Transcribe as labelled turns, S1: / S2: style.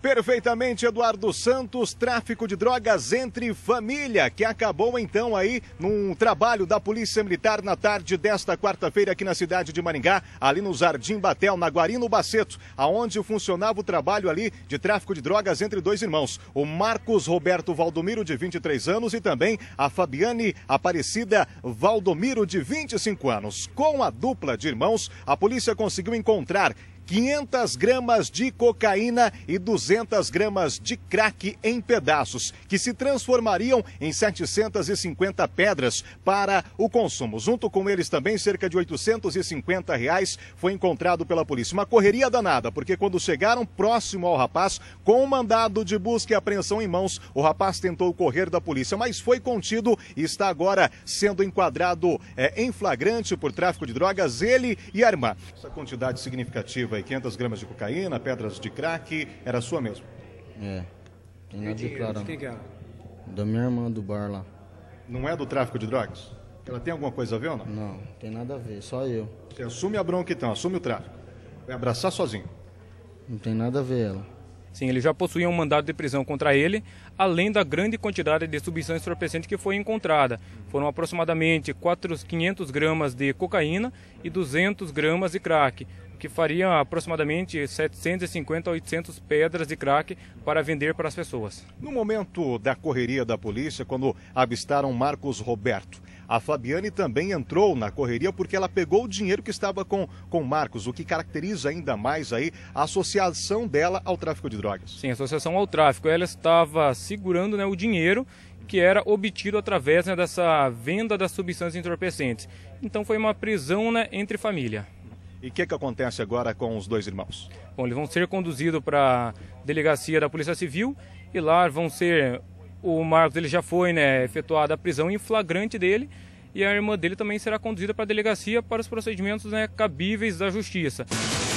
S1: Perfeitamente, Eduardo Santos, tráfico de drogas entre família, que acabou então aí num trabalho da Polícia Militar na tarde desta quarta-feira aqui na cidade de Maringá, ali no Jardim Batel, na Guarino Baceto, aonde funcionava o trabalho ali de tráfico de drogas entre dois irmãos, o Marcos Roberto Valdomiro, de 23 anos, e também a Fabiane Aparecida Valdomiro, de 25 anos. Com a dupla de irmãos, a polícia conseguiu encontrar 500 gramas de cocaína e 200 gramas de crack em pedaços, que se transformariam em 750 pedras para o consumo. Junto com eles também, cerca de 850 reais foi encontrado pela polícia. Uma correria danada, porque quando chegaram próximo ao rapaz, com o um mandado de busca e apreensão em mãos, o rapaz tentou correr da polícia, mas foi contido e está agora sendo enquadrado é, em flagrante por tráfico de drogas, ele e a irmã. Essa quantidade significativa 500 gramas de cocaína, pedras de crack, era sua mesmo? É. Tem nada de claro. Quem que é? Da minha irmã do bar lá. Não é do tráfico de drogas? Ela tem alguma coisa a ver ou não? Não, tem nada a ver, só eu. Você assume a bronca
S2: então, assume o tráfico.
S1: Vai abraçar sozinho. Não tem nada a ver ela.
S2: Sim, ele já possuía um mandado de prisão contra ele, além da grande quantidade de substância entorpecente que foi encontrada. Foram aproximadamente 500 gramas de cocaína e 200 gramas de crack, o que faria aproximadamente 750 a 800 pedras de crack para vender para as pessoas.
S1: No momento da correria da polícia, quando avistaram Marcos Roberto, a Fabiane também entrou na correria porque ela pegou o dinheiro que estava com com Marcos, o que caracteriza ainda mais aí a associação dela ao tráfico de drogas.
S2: Sim, associação ao tráfico. Ela estava segurando né, o dinheiro que era obtido através né, dessa venda das substâncias entorpecentes. Então foi uma prisão né, entre família. E o que, que acontece agora com os dois irmãos? Bom, eles vão ser conduzidos para a delegacia da Polícia Civil e lá vão ser o Marcos ele já foi né, efetuada a prisão em flagrante dele e a irmã dele também será conduzida para a delegacia para os procedimentos né, cabíveis da justiça.